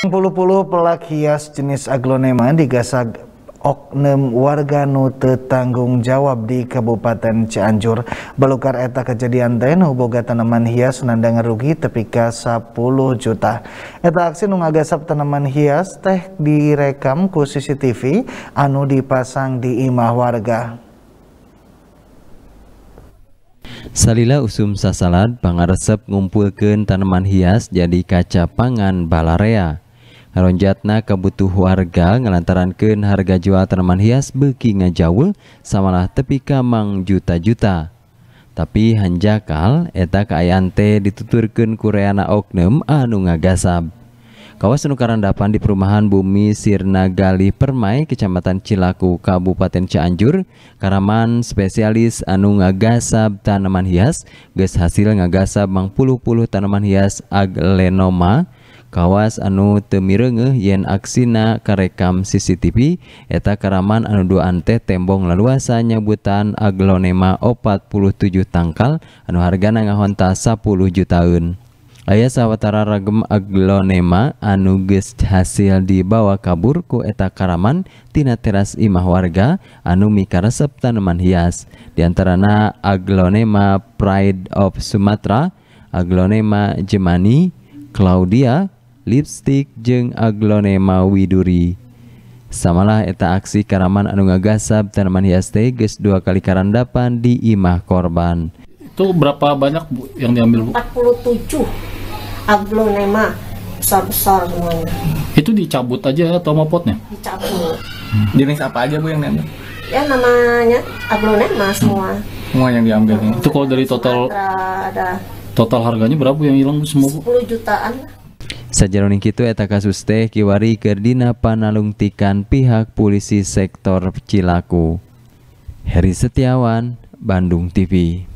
Puluh-puluh pelak hias jenis aglonema digasak oknum warga nu tanggung jawab di Kabupaten Cianjur belukar eta kejadian teh nu boga tanaman hias nandang rugi tepi tepika 10 juta eta aksi nu ngagasap tanaman hias teh direkam ku CCTV anu dipasang di imah warga Salila usum sasalad pangaresep ngumpulkan tanaman hias jadi kaca pangan balarea Ronjatna kebutuh warga ngelantarankan harga jual tanaman hias beki jauh, samalah tepi kamang juta-juta. Tapi hanjakal eta kaayaan teh dituturkan kureana oknum anu ngagasab. Kawas nukaran di perumahan Bumi Sirna Galih Permai, Kecamatan Cilaku, Kabupaten Cianjur, karaman spesialis anu ngagasab tanaman hias, ges hasil ngagasab mang puluh-puluh tanaman hias aglenoma, Kawas anu Temireenge yen aksina Karekam CCTV eta Karaman anu doaan teh tembong leluasa nyebutan Aggloma o 47 tanggal anu warga naga Honta 10 juta Ayh sawetara Raagem Aggloma anuge Gu hasil dibawa kabur ku eta Karaman Tinateraas Imah warga anu Mika resep tanaman hias diantarana Aggloma Pride of Sumatra Aggloma Jemani Claudia, lipstick jeng aglonema Widuri samalah eta aksi karaman anu ngagasab tanaman hias teh dua kali karandapan di imah korban itu berapa banyak bu yang diambil bu 47 aglonema besar-besar semuanya itu dicabut aja atau mau potnya dicabut hmm. jenis apa aja bu yang diambil ya namanya aglonema semua hmm. semua yang diambil hmm. itu kalau dari total Sumatera, ada total harganya berapa yang hilang semua sepuluh jutaan Sajaroning kitu eta kasus teh kiwari keur panalungtikan pihak polisi sektor Cilaku. Heri Setiawan, Bandung TV.